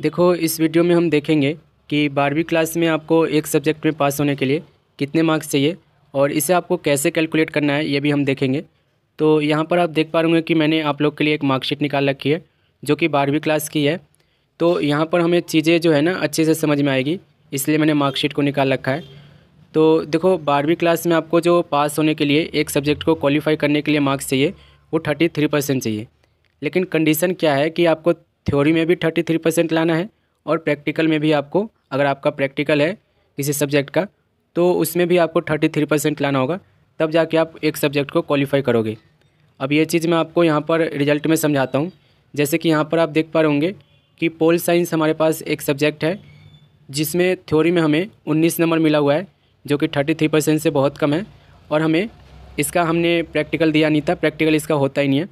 देखो इस वीडियो में हम देखेंगे कि बारहवीं क्लास में आपको एक सब्जेक्ट में पास होने के लिए कितने मार्क्स चाहिए और इसे आपको कैसे कैलकुलेट करना है ये भी हम देखेंगे तो यहाँ पर आप देख पा रहे कि मैंने आप लोग के लिए एक मार्कशीट निकाल रखी है जो कि बारहवीं क्लास की है तो यहाँ पर हमें चीज़ें जो है ना अच्छे से समझ में आएगी इसलिए मैंने मार्कशीट को निकाल रखा है तो देखो बारहवीं क्लास में आपको जो पास होने के लिए एक सब्जेक्ट को क्वालिफाई करने के लिए मार्क्स चाहिए वो थर्टी थ्री परसेंट चाहिए लेकिन कंडीशन क्या है कि आपको थ्योरी में भी थर्टी थ्री परसेंट लाना है और प्रैक्टिकल में भी आपको अगर आपका प्रैक्टिकल है किसी सब्जेक्ट का तो उसमें भी आपको थर्टी थ्री परसेंट लाना होगा तब जाके आप एक सब्जेक्ट को क्वालिफाई करोगे अब ये चीज़ मैं आपको यहाँ पर रिजल्ट में समझाता हूँ जैसे कि यहाँ पर आप देख पा रहे होंगे कि पोल साइंस हमारे पास एक सब्जेक्ट है जिसमें थ्योरी में हमें उन्नीस नंबर मिला हुआ है जो कि थ्री परसेंट से बहुत कम है और हमें इसका हमने प्रैक्टिकल दिया नहीं था प्रैक्टिकल इसका होता ही नहीं है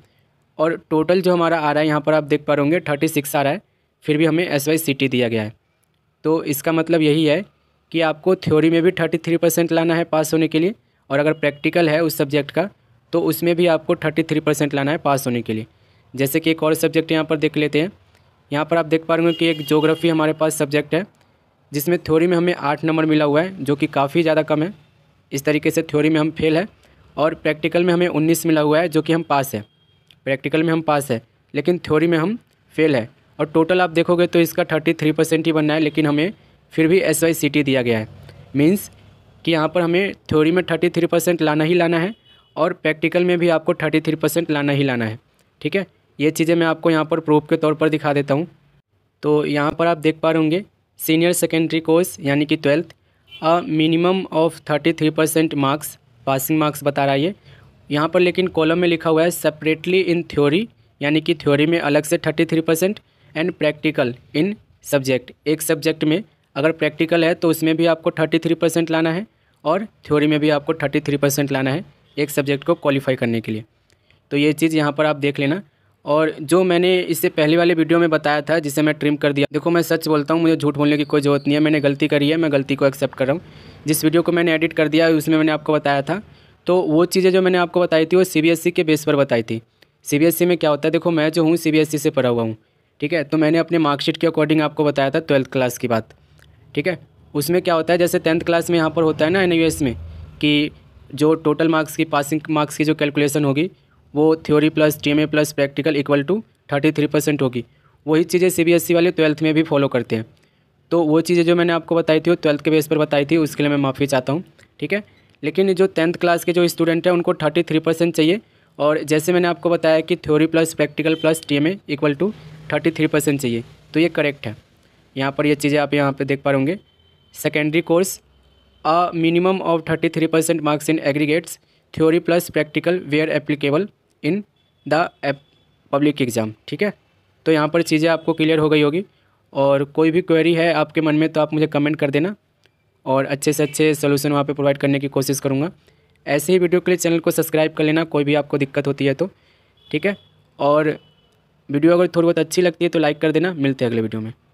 और टोटल जो हमारा आ रहा है यहाँ पर आप देख पा रहे थर्टी सिक्स आ रहा है फिर भी हमें एस वाई सी टी दिया गया है तो इसका मतलब यही है कि आपको थ्योरी में भी थर्टी थ्री परसेंट लाना है पास होने के लिए और अगर प्रैक्टिकल है उस सब्जेक्ट का तो उसमें भी आपको थर्टी थ्री परसेंट लाना है पास होने के लिए जैसे कि एक और सब्जेक्ट यहाँ पर देख लेते हैं यहाँ पर आप देख पा रहे कि एक जोग्राफ़ी हमारे पास सब्जेक्ट है जिसमें थ्योरी में हमें आठ नंबर मिला हुआ है जो कि काफ़ी ज़्यादा कम है इस तरीके से थ्योरी में हम फेल है और प्रैक्टिकल में हमें उन्नीस मिला हुआ है जो कि हम पास हैं प्रैक्टिकल में हम पास है लेकिन थ्योरी में हम फेल है और टोटल आप देखोगे तो इसका थर्टी थ्री परसेंट ही बनना है लेकिन हमें फिर भी एस वाई सी टी दिया गया है मीन्स कि यहाँ पर हमें थ्योरी में थर्टी थ्री परसेंट लाना ही लाना है और प्रैक्टिकल में भी आपको थर्टी थ्री परसेंट लाना ही लाना है ठीक है ये चीज़ें मैं आपको यहाँ पर प्रूफ के तौर पर दिखा देता हूँ तो यहाँ पर आप देख पा रहे होंगे सीनियर सेकेंडरी कोर्स यानी कि twelfth a minimum of thirty three percent marks passing marks बता रहा है ये यहाँ पर लेकिन कॉलम में लिखा हुआ है सेपरेटली इन थ्योरी यानी कि थ्योरी में अलग से thirty three percent and practical in subject एक सब्जेक्ट में अगर प्रैक्टिकल है तो उसमें भी आपको थर्टी थ्री परसेंट लाना है और थ्योरी में भी आपको थर्टी थ्री परसेंट लाना है एक सब्जेक्ट को क्वालिफाई करने के लिए तो ये चीज़ यहाँ पर आप देख लेना और जो मैंने इससे पहले वाले वीडियो में बताया था जिसे मैं ट्रिम कर दिया देखो मैं सच बोलता हूँ मुझे झूठ बोलने की कोई ज़रूरत नहीं है मैंने गलती करी है मैं गलती को एक्सेप्ट कर रहा हूँ जिस वीडियो को मैंने एडिट कर दिया उसमें मैंने आपको बताया था तो वो चीज़ें जो मैंने आपको बताई थी वो सी e के बेस पर बताई थी सी e में क्या होता है देखो मैं जो हूँ सी e से पढ़ा हुआ हूँ ठीक है तो मैंने अपने मार्कशीट के अकॉर्डिंग आपको बताया था ट्वेल्थ क्लास की बात ठीक है उसमें क्या होता है जैसे टेंथ क्लास में यहाँ पर होता है ना एन में कि जो टोटल मार्क्स की पासिंग मार्क्स की जो कैलकुलेशन होगी वो theory plus T plus practical equal to thirty three percent होगी वही चीज़ें सी वाले ट्वेल्थ में भी फॉलो करते हैं तो वो चीज़ें जो मैंने आपको बताई थी वो ट्वेल्थ के बेस पर बताई थी उसके लिए मैं माफ़ी चाहता हूँ ठीक है लेकिन जो टेंथ क्लास के जो स्टूडेंट हैं उनको थर्टी थ्री परसेंट चाहिए और जैसे मैंने आपको बताया कि theory plus practical plus T M equal to thirty three percent चाहिए तो ये करेक्ट है यहाँ पर ये चीज़ें आप यहाँ पर देख पा होंगे secondary course a minimum of thirty three percent marks in aggregates theory plus practical where applicable in the public exam ठीक है तो यहाँ पर चीज़ें आपको क्लियर हो गई होगी और कोई भी क्वेरी है आपके मन में तो आप मुझे कमेंट कर देना और अच्छे से अच्छे सोल्यूशन वहाँ पर प्रोवाइड करने की कोशिश करूँगा ऐसे ही वीडियो के लिए चैनल को सब्सक्राइब कर लेना कोई भी आपको दिक्कत होती है तो ठीक है और वीडियो अगर थोड़ी बहुत अच्छी लगती है तो लाइक कर देना मिलते हैं अगले वीडियो में